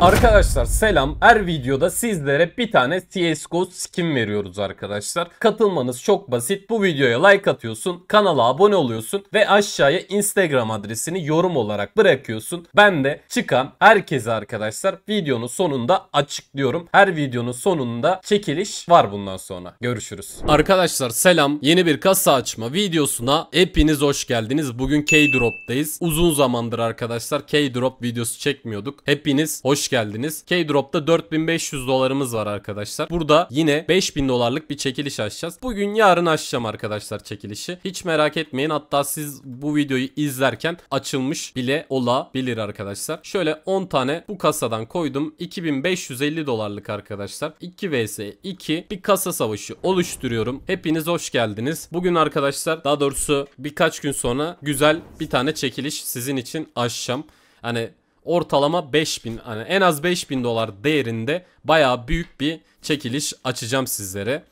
Arkadaşlar selam. Her videoda sizlere bir tane CSGO skin veriyoruz arkadaşlar. Katılmanız çok basit. Bu videoya like atıyorsun, kanala abone oluyorsun ve aşağıya Instagram adresini yorum olarak bırakıyorsun. Ben de çıkan herkese arkadaşlar videonun sonunda açıklıyorum. Her videonun sonunda çekiliş var bundan sonra. Görüşürüz. Arkadaşlar selam. Yeni bir kasa açma videosuna hepiniz hoş geldiniz. Bugün K-Drop'tayız. Uzun zamandır arkadaşlar K-Drop videosu çekmiyorduk. Hepiniz hoş hoş geldiniz. K-Drop'ta 4500 dolarımız var arkadaşlar. Burada yine 5000 dolarlık bir çekiliş açacağız. Bugün yarın açacağım arkadaşlar çekilişi. Hiç merak etmeyin. Hatta siz bu videoyu izlerken açılmış bile olabilir arkadaşlar. Şöyle 10 tane bu kasadan koydum. 2550 dolarlık arkadaşlar. 2 vs 2 bir kasa savaşı oluşturuyorum. Hepiniz hoş geldiniz. Bugün arkadaşlar daha doğrusu birkaç gün sonra güzel bir tane çekiliş sizin için açacağım. Hani ortalama 5000 hani en az 5000 dolar değerinde baya büyük bir çekiliş açacağım sizlere.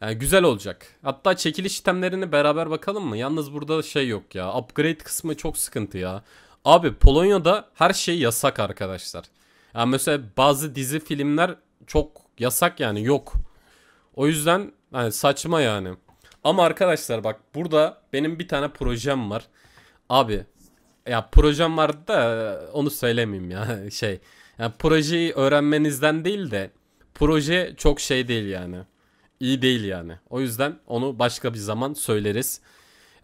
Yani güzel olacak. Hatta çekiliş sistemlerini beraber bakalım mı? Yalnız burada şey yok ya. Upgrade kısmı çok sıkıntı ya. Abi Polonya'da her şey yasak arkadaşlar. Yani mesela bazı dizi filmler çok yasak yani yok. O yüzden hani saçma yani. Ama arkadaşlar bak burada benim bir tane projem var. Abi ya projem vardı da onu söylemeyeyim ya şey. Yani projeyi öğrenmenizden değil de proje çok şey değil yani. İyi değil yani. O yüzden onu başka bir zaman söyleriz.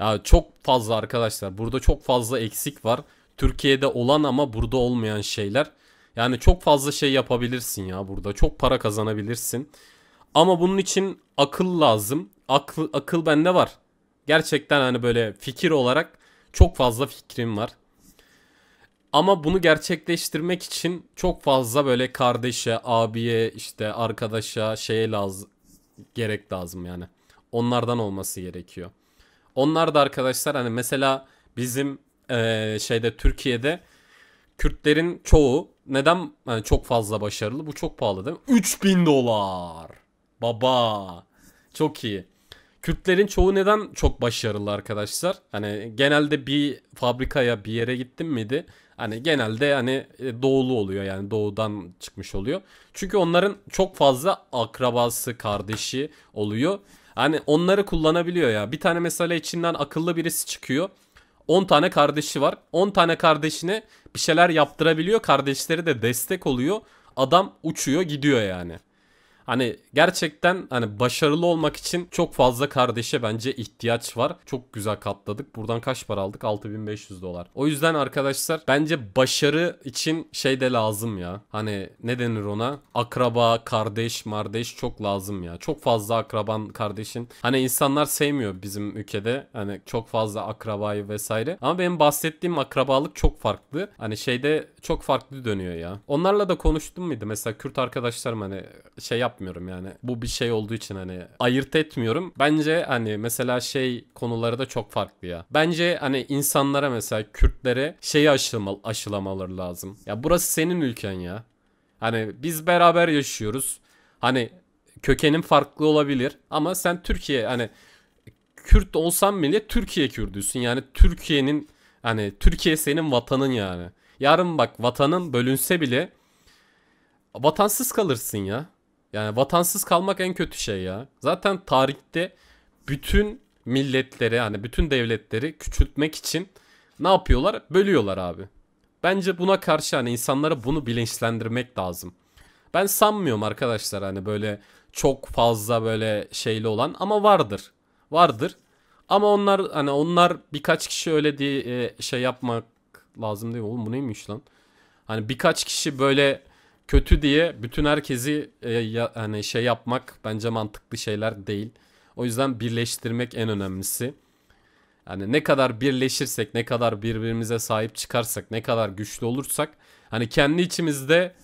Ya çok fazla arkadaşlar burada çok fazla eksik var. Türkiye'de olan ama burada olmayan şeyler. Yani çok fazla şey yapabilirsin ya burada. Çok para kazanabilirsin. Ama bunun için akıl lazım. Akıl, akıl bende var. Gerçekten hani böyle fikir olarak çok fazla fikrim var. Ama bunu gerçekleştirmek için çok fazla böyle kardeşe, abiye, işte arkadaşa şeye lazım gerek lazım yani. Onlardan olması gerekiyor. Onlar da arkadaşlar hani mesela bizim e, şeyde Türkiye'de Kürtlerin çoğu neden yani çok fazla başarılı? Bu çok pahalı değil mi? 3000 dolar. Baba. Çok iyi. Kürtlerin çoğu neden çok başarılı arkadaşlar? Hani genelde bir fabrikaya bir yere gittim miydi? Hani genelde hani e, doğulu oluyor yani doğudan çıkmış oluyor. Çünkü onların çok fazla akrabası, kardeşi oluyor. Hani onları kullanabiliyor ya. Bir tane mesela içinden akıllı birisi çıkıyor. 10 tane kardeşi var. 10 tane kardeşine bir şeyler yaptırabiliyor. Kardeşleri de destek oluyor. Adam uçuyor gidiyor yani. Hani gerçekten hani başarılı olmak için çok fazla kardeşe bence ihtiyaç var. Çok güzel katladık. Buradan kaç para aldık? 6500 dolar. O yüzden arkadaşlar bence başarı için şey de lazım ya. Hani ne denir ona? Akraba, kardeş, mardeş çok lazım ya. Çok fazla akraban, kardeşin. Hani insanlar sevmiyor bizim ülkede. Hani çok fazla akrabayı vesaire. Ama benim bahsettiğim akrabalık çok farklı. Hani şeyde çok farklı dönüyor ya. Onlarla da konuştum muydu? Mesela Kürt arkadaşlarım hani şey yap yapmıyorum yani. Bu bir şey olduğu için hani ayırt etmiyorum. Bence hani mesela şey konuları da çok farklı ya. Bence hani insanlara mesela Kürtlere şeyi aşılamalı, aşılamaları lazım. Ya burası senin ülken ya. Hani biz beraber yaşıyoruz. Hani kökenin farklı olabilir ama sen Türkiye hani Kürt olsan bile Türkiye Kürdüsün. Yani Türkiye'nin hani Türkiye senin vatanın yani. Yarın bak vatanın bölünse bile vatansız kalırsın ya. Yani vatansız kalmak en kötü şey ya. Zaten tarihte bütün milletleri yani bütün devletleri küçültmek için ne yapıyorlar? Bölüyorlar abi. Bence buna karşı hani insanlara bunu bilinçlendirmek lazım. Ben sanmıyorum arkadaşlar hani böyle çok fazla böyle şeyli olan ama vardır. Vardır. Ama onlar hani onlar birkaç kişi öyle diye e, şey yapmak lazım değil mi? Oğlum bu neymiş lan? Hani birkaç kişi böyle kötü diye bütün herkesi e, ya, hani şey yapmak bence mantıklı şeyler değil. O yüzden birleştirmek en önemlisi. Yani ne kadar birleşirsek, ne kadar birbirimize sahip çıkarsak, ne kadar güçlü olursak, hani kendi içimizde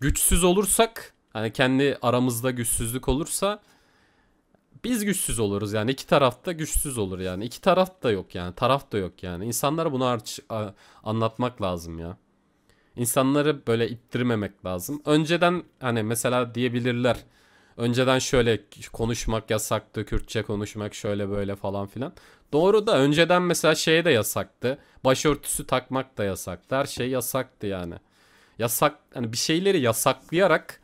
güçsüz olursak, hani kendi aramızda güçsüzlük olursa biz güçsüz oluruz yani iki tarafta güçsüz olur yani iki taraf da yok yani taraf da yok yani insanlara bunu anlatmak lazım ya. İnsanları böyle ittirmemek lazım. Önceden hani mesela diyebilirler. Önceden şöyle konuşmak yasaktı, Kürtçe konuşmak şöyle böyle falan filan. Doğru da önceden mesela şey de yasaktı. Başörtüsü takmak da yasaktı. Her şey yasaktı yani. Yasak hani bir şeyleri yasaklayarak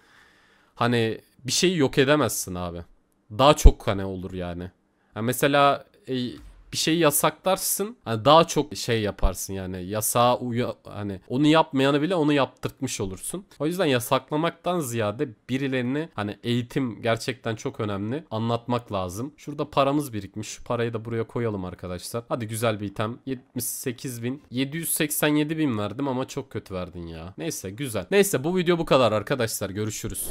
hani bir şeyi yok edemezsin abi. Daha çok hani olur yani. yani mesela bir şeyi yasaklarsın. Hani daha çok şey yaparsın yani yasağa uya hani onu yapmayanı bile onu yaptırtmış olursun. O yüzden yasaklamaktan ziyade birilerini hani eğitim gerçekten çok önemli. Anlatmak lazım. Şurada paramız birikmiş. Şu parayı da buraya koyalım arkadaşlar. Hadi güzel bir item. 78 bin. 787 bin verdim ama çok kötü verdin ya. Neyse güzel. Neyse bu video bu kadar arkadaşlar. Görüşürüz.